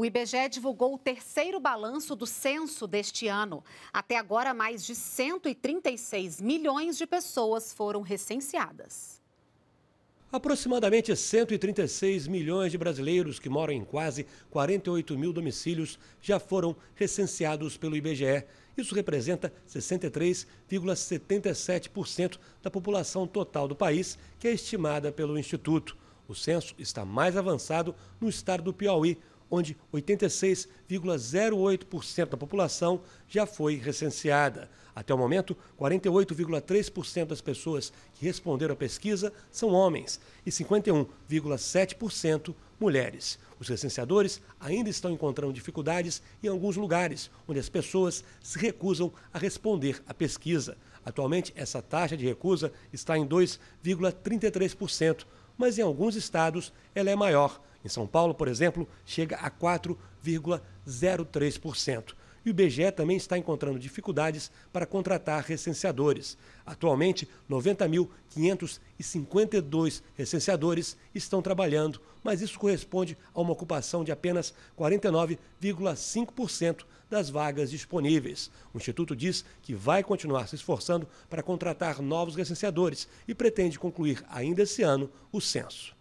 O IBGE divulgou o terceiro balanço do censo deste ano. Até agora, mais de 136 milhões de pessoas foram recenseadas. Aproximadamente 136 milhões de brasileiros que moram em quase 48 mil domicílios já foram recenseados pelo IBGE. Isso representa 63,77% da população total do país, que é estimada pelo Instituto. O censo está mais avançado no estado do Piauí, onde 86,08% da população já foi recenseada. Até o momento, 48,3% das pessoas que responderam à pesquisa são homens e 51,7% mulheres. Os recenseadores ainda estão encontrando dificuldades em alguns lugares, onde as pessoas se recusam a responder à pesquisa. Atualmente, essa taxa de recusa está em 2,33% mas em alguns estados ela é maior. Em São Paulo, por exemplo, chega a 4,03% e o IBGE também está encontrando dificuldades para contratar recenseadores. Atualmente, 90.552 recenseadores estão trabalhando, mas isso corresponde a uma ocupação de apenas 49,5% das vagas disponíveis. O Instituto diz que vai continuar se esforçando para contratar novos recenseadores e pretende concluir ainda esse ano o censo.